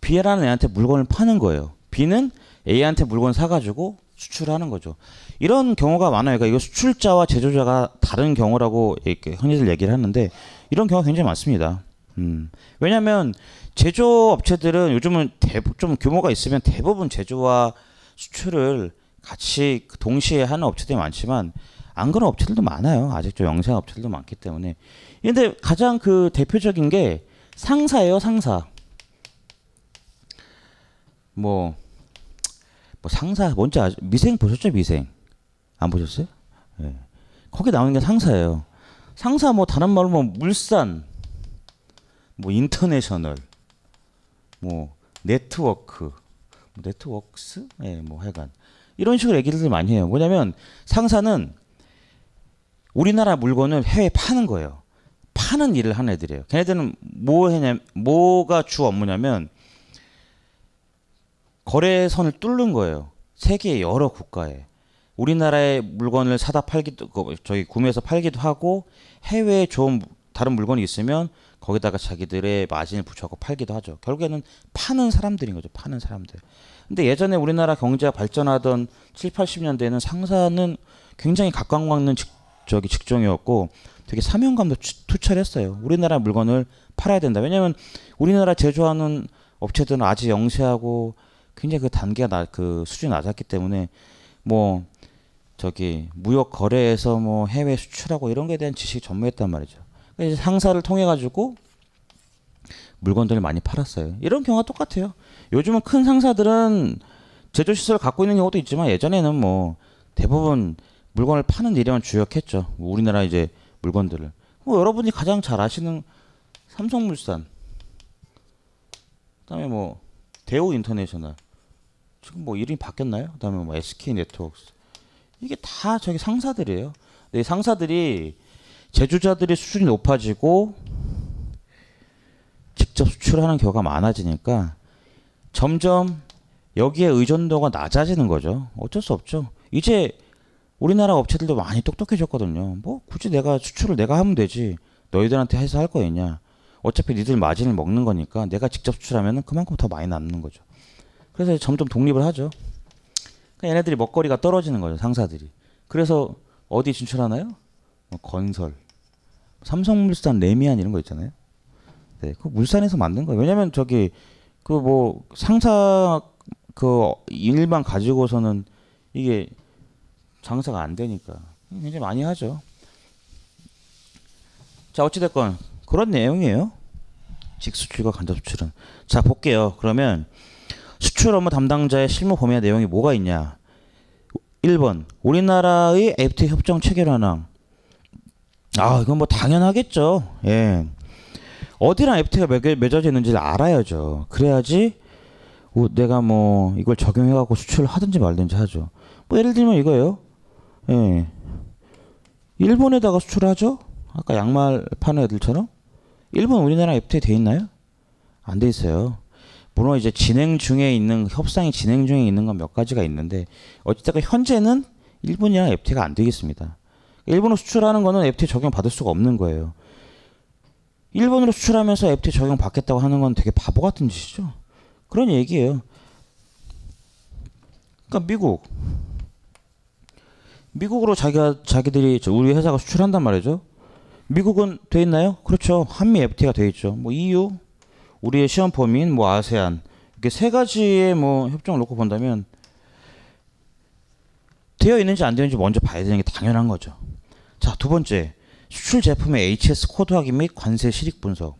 B라는 애한테 물건을 파는 거예요. B는 A한테 물건 사가지고 수출하는 을 거죠. 이런 경우가 많아요. 그러니까 이거 수출자와 제조자가 다른 경우라고 이렇게 흔히들 얘기를 하는데 이런 경우가 굉장히 많습니다. 음. 왜냐면 제조업체들은 요즘은 대부, 좀 규모가 있으면 대부분 제조와 수출을 같이 그 동시에 하는 업체들이 많지만 안 그런 업체들도 많아요. 아직도 영세 업체들도 많기 때문에. 근데 가장 그 대표적인 게 상사예요, 상사. 뭐, 뭐 상사 뭔지 아 미생 보셨죠, 미생? 안 보셨어요? 예. 네. 거기 나오는 게 상사예요. 상사 뭐 다른 말로 뭐 물산, 뭐 인터내셔널, 뭐 네트워크, 뭐 네트워크스, 예, 네, 뭐 해간 이런 식으로 얘기를 많이 해요. 뭐냐면 상사는 우리나라 물건을 해외 파는 거예요. 파는 일을 하는 애들이에요. 걔네들은 뭐 해냐, 뭐가 주 업무냐면 거래선을 뚫는 거예요. 세계 여러 국가에 우리나라의 물건을 사다 팔기도 그 저기 구매해서 팔기도 하고 해외에 좋은 다른 물건이 있으면 거기다가 자기들의 마진을 붙여갖고 팔기도 하죠. 결국에는 파는 사람들인 거죠. 파는 사람들. 근데 예전에 우리나라 경제가 발전하던 7, 80년대에는 상사는 굉장히 각광받는 직, 저기 직종이었고 되게 사명감도 투철 했어요. 우리나라 물건을 팔아야 된다. 왜냐면 우리나라 제조하는 업체들은 아직 영세하고 굉장히 그 단계가 나, 그 수준이 낮았기 때문에 뭐 저기 무역 거래에서 뭐 해외 수출하고 이런 거에 대한 지식이 전무했단 말이죠. 그러니까 상사를 통해 가지고 물건들을 많이 팔았어요. 이런 경우가 똑같아요. 요즘은 큰 상사들은 제조 시설을 갖고 있는 경우도 있지만 예전에는 뭐 대부분 물건을 파는 일에만 주력했죠. 뭐 우리나라 이제 물건들을. 뭐 여러분이 가장 잘 아시는 삼성물산, 그다음에 뭐 대우 인터내셔널, 지금 뭐 이름이 바뀌었나요? 그다음에 뭐 SK 네트워크 이게 다 저기 상사들이에요. 네, 상사들이 제조자들이 수준이 높아지고 직접 수출하는 경우가 많아지니까 점점 여기에 의존도가 낮아지는 거죠. 어쩔 수 없죠. 이제 우리나라 업체들도 많이 똑똑해졌거든요. 뭐 굳이 내가 수출을 내가 하면 되지. 너희들한테 해서 할 거있냐 어차피 니들 마진을 먹는 거니까 내가 직접 수출하면 그만큼 더 많이 남는 거죠. 그래서 점점 독립을 하죠. 그러니까 얘네들이 먹거리가 떨어지는 거죠. 상사들이. 그래서 어디 진출하나요? 뭐 건설, 삼성물산 레미안 이런 거 있잖아요. 네, 그 물산에서 만든 거예요. 왜냐면 저기 그 뭐 상사 그 일반 가지고서는 이게 장사가 안 되니까 굉장히 많이 하죠. 자 어찌됐건 그런 내용이에요. 직수출과 간접 수출은 자 볼게요. 그러면 수출 업무 담당자의 실무 범위 내용이 뭐가 있냐? 1번 우리나라의 FTA 협정 체결 현황 아 이건 뭐 당연하겠죠. 예. 어디랑 FT가 맺어져 있는지 를 알아야죠. 그래야지 뭐 내가 뭐 이걸 적용해갖고 수출을 하든지 말든지 하죠. 뭐 예를 들면 이거예요. 예. 일본에다가 수출하죠? 아까 양말 파는 애들처럼? 일본 우리나라 FTA 돼 있나요? 안 돼 있어요. 물론 이제 진행 중에 있는 협상이 진행 중에 있는 건 몇 가지가 있는데 어쨌든 현재는 일본이랑 FTA가 안 되겠습니다. 일본으로 수출하는 거는 FTA 적용 받을 수가 없는 거예요. 일본으로 수출하면서 FTA 적용 받겠다고 하는 건 되게 바보 같은 짓이죠. 그런 얘기예요. 그러니까 미국 미국으로 자기가 자기들이 우리 회사가 수출한단 말이죠. 미국은 돼 있나요? 그렇죠. 한미 FTA가 돼 있죠. 뭐 EU, 우리의 시험 범인뭐 아세안 이렇게 세 가지의 뭐 협정을 놓고 본다면 되어 있는지 안 되는지 먼저 봐야 되는 게 당연한 거죠. 자, 두 번째. 수출 제품의 HS 코드 확인 및 관세 실익 분석.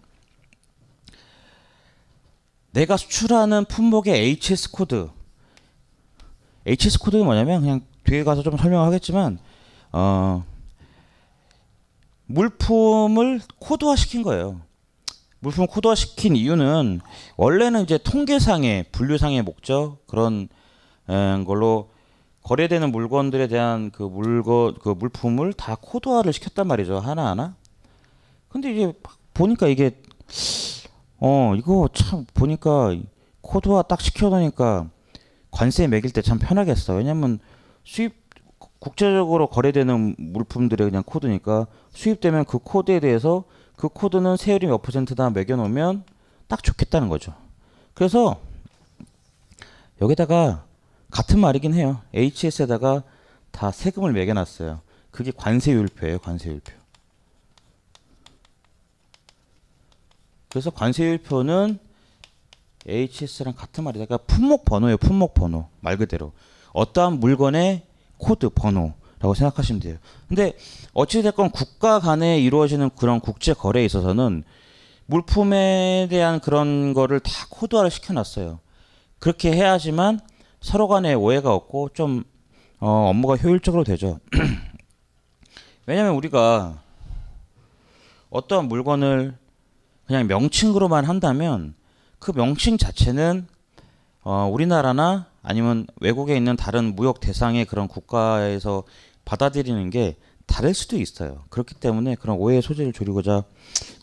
내가 수출하는 품목의 HS 코드. HS 코드는 뭐냐면 그냥 뒤에 가서 좀 설명하겠지만 어 물품을 코드화 시킨 거예요. 물품 코드화 시킨 이유는 원래는 이제 통계상의 분류상의 목적 그런 음, 걸로 거래되는 물건들에 대한 그 물건 그 물품을 다 코드화를 시켰단 말이죠 하나 하나. 근데 이제 보니까 이게 어 이거 참 보니까 코드화 딱 시켜놓으니까 관세 매길 때 참 편하겠어. 왜냐면 수입 국제적으로 거래되는 물품들의 그냥 코드니까 수입되면 그 코드에 대해서 그 코드는 세율이 몇 퍼센트다 매겨놓으면 딱 좋겠다는 거죠. 그래서 여기다가 같은 말이긴 해요. HS에다가 다 세금을 매겨놨어요. 그게 관세율표예요. 관세율표. 그래서 관세율표는 HS랑 같은 말이다. 그 품목 번호예요. 품목 번호 말 그대로 어떠한 물건의 코드 번호라고 생각하시면 돼요. 근데 어찌 됐건 국가 간에 이루어지는 그런 국제 거래에 있어서는 물품에 대한 그런 거를 다 코드화를 시켜놨어요. 그렇게 해야지만 서로 간에 오해가 없고 좀 어, 업무가 효율적으로 되죠. (clears throat) 왜냐하면 우리가 어떤 물건을 그냥 명칭으로만 한다면 그 명칭 자체는 어, 우리나라나 아니면 외국에 있는 다른 무역 대상의 그런 국가에서 받아들이는 게 다를 수도 있어요. 그렇기 때문에 그런 오해의 소지를 줄이고자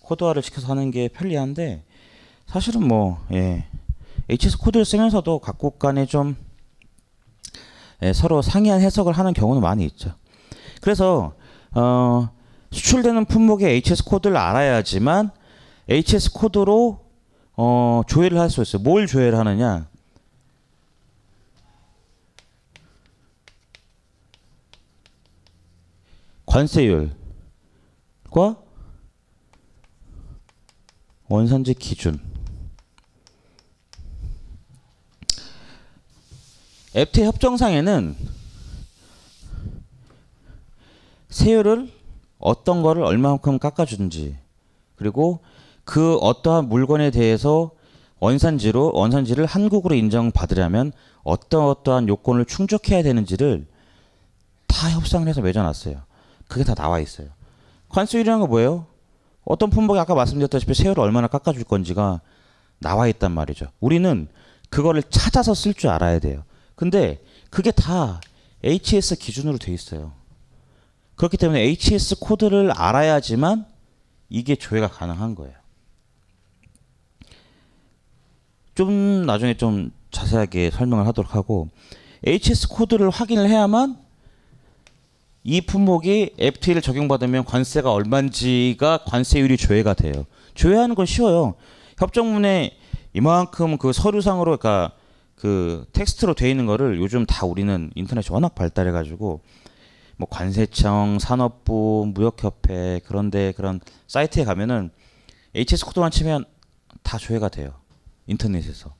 코드화를 시켜서 하는 게 편리한데 사실은 뭐 예. HS 코드를 쓰면서도 각국 간에 좀 예, 서로 상이한 해석을 하는 경우는 많이 있죠. 그래서 어, 수출되는 품목의 HS 코드를 알아야지만 HS 코드로 어, 조회를 할 수 있어요. 뭘 조회를 하느냐? 관세율과 원산지 기준 FTA 협정상에는 세율을 어떤 거를 얼마만큼 깎아주는지 그리고 그 어떠한 물건에 대해서 원산지로 원산지를 한국으로 인정받으려면 어떠 어떠한 요건을 충족해야 되는지를 다 협상을 해서 맺어놨어요. 그게 다 나와 있어요. 관수율이라는 건 뭐예요? 어떤 품목이 아까 말씀드렸다시피 세율을 얼마나 깎아줄 건지가 나와 있단 말이죠. 우리는 그거를 찾아서 쓸 줄 알아야 돼요. 근데 그게 다 HS 기준으로 돼 있어요. 그렇기 때문에 HS 코드를 알아야지만 이게 조회가 가능한 거예요. 좀 나중에 좀 자세하게 설명을 하도록 하고 HS 코드를 확인을 해야만 이 품목이 FTA를 적용받으면 관세가 얼마인지가 관세율이 조회가 돼요. 조회하는 건 쉬워요. 협정문에 이만큼 그 서류상으로 그러니까 그 텍스트로 돼 있는 거를 요즘 다 우리는 인터넷이 워낙 발달해 가지고 뭐 관세청, 산업부, 무역협회 그런데 그런 사이트에 가면은 HS 코드만 치면 다 조회가 돼요 인터넷에서.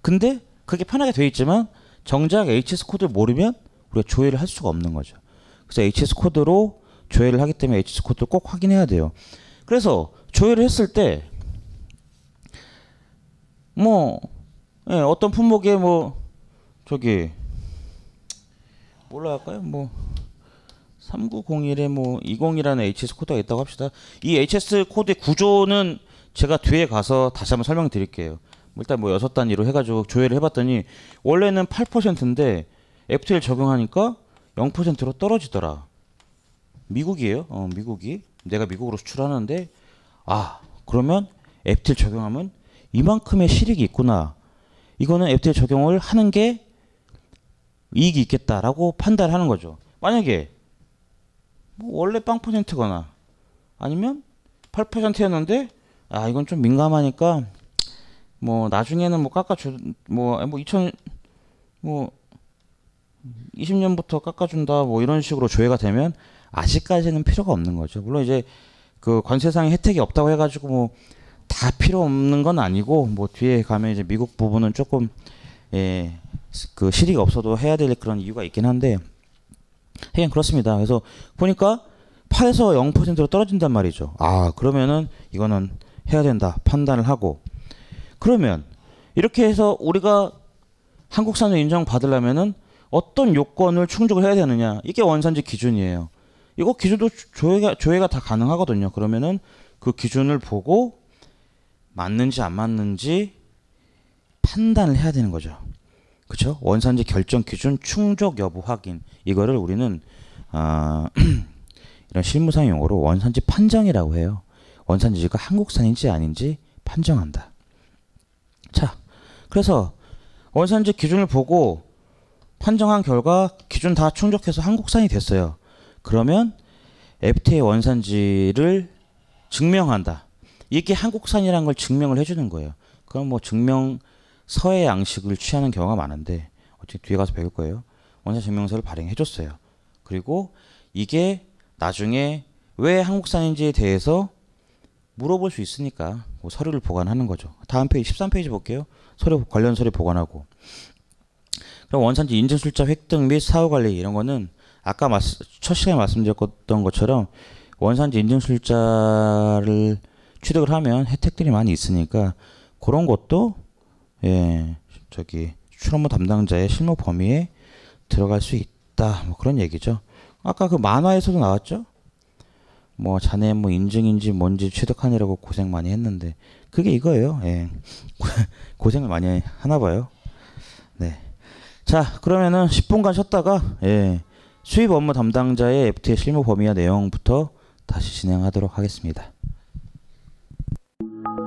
근데 그게 편하게 돼 있지만 정작 HS 코드를 모르면 우리가 조회를 할 수가 없는 거죠. 그래서 HS 코드로 조회를 하기 때문에 HS 코드를 꼭 확인해야 돼요. 그래서 조회를 했을 때뭐 예, 어떤 품목에 뭐 저기 뭘로 할까요? 뭐 3901에 뭐 20이라는 HS 코드가 있다고 합시다. 이 HS 코드의 구조는 제가 뒤에 가서 다시 한번 설명드릴게요. 뭐 일단 뭐 여섯 단위로 해가지고 조회를 해봤더니 원래는 8%인데 FTL 적용하니까 0%로 떨어지더라. 미국이에요. 어, 미국이 내가 미국으로 수출하는데 아 그러면 FTL 적용하면 이만큼의 실익이 있구나. 이거는 FTA 적용을 하는 게 이익이 있겠다라고 판단하는 거죠. 만약에 뭐 원래 빵 퍼센트거나 아니면 8%였는데 아 이건 좀 민감하니까 뭐 나중에는 뭐 깎아주 뭐뭐 뭐 2000, 뭐 20년부터 뭐 깎아준다 뭐 이런 식으로 조회가 되면 아직까지는 필요가 없는 거죠. 물론 이제 그 관세상에 혜택이 없다고 해가지고 뭐다 필요 없는 건 아니고 뭐 뒤에 가면 이제 미국 부분은 조금 예, 그 실익이 없어도 해야 될 그런 이유가 있긴 한데 하긴 그렇습니다. 그래서 보니까 8에서 0%로 떨어진단 말이죠. 아 그러면은 이거는 해야 된다 판단을 하고 그러면 이렇게 해서 우리가 한국산을 인정받으려면은 어떤 요건을 충족을 해야 되느냐 이게 원산지 기준이에요. 이거 기준도 조회가 조회가 다 가능하거든요. 그러면은 그 기준을 보고 맞는지 안 맞는지 판단을 해야 되는 거죠. 그렇죠? 원산지 결정 기준 충족 여부 확인 이거를 우리는 어, (clears throat) 이런 실무상 용어로 원산지 판정이라고 해요. 원산지가 한국산인지 아닌지 판정한다. 자, 그래서 원산지 기준을 보고 판정한 결과 기준 다 충족해서 한국산이 됐어요. 그러면 FTA 원산지를 증명한다. 이게 한국산이라는 걸 증명을 해주는 거예요. 그럼 뭐 증명 서해 양식을 취하는 경우가 많은데 어쨌든 뒤에 가서 배울 거예요. 원산 증명서를 발행해줬어요. 그리고 이게 나중에 왜 한국산인지에 대해서 물어볼 수 있으니까 뭐 서류를 보관하는 거죠. 다음 페이지 13페이지 볼게요. 서류 관련 서류 보관하고 그럼 원산지 인증술자 획득 및 사후 관리 이런 거는 아까 첫 시간에 말씀드렸던 것처럼 원산지 인증술자를 취득을 하면 혜택들이 많이 있으니까 그런 것도 예, 저기 출무 담당자의 실무 범위에 들어갈 수 있다. 뭐 그런 얘기죠. 아까 그 만화에서도 나왔죠. 뭐 자네 뭐 인증인지 뭔지 취득하느라고 고생 많이 했는데 그게 이거예요. 예. (laughs) 고생을 많이 하나 봐요. 네. 자, 그러면은 10분간 쉬었다가 예. 수입 업무 담당자의 FTA 실무 범위와 내용부터 다시 진행하도록 하겠습니다. Thank you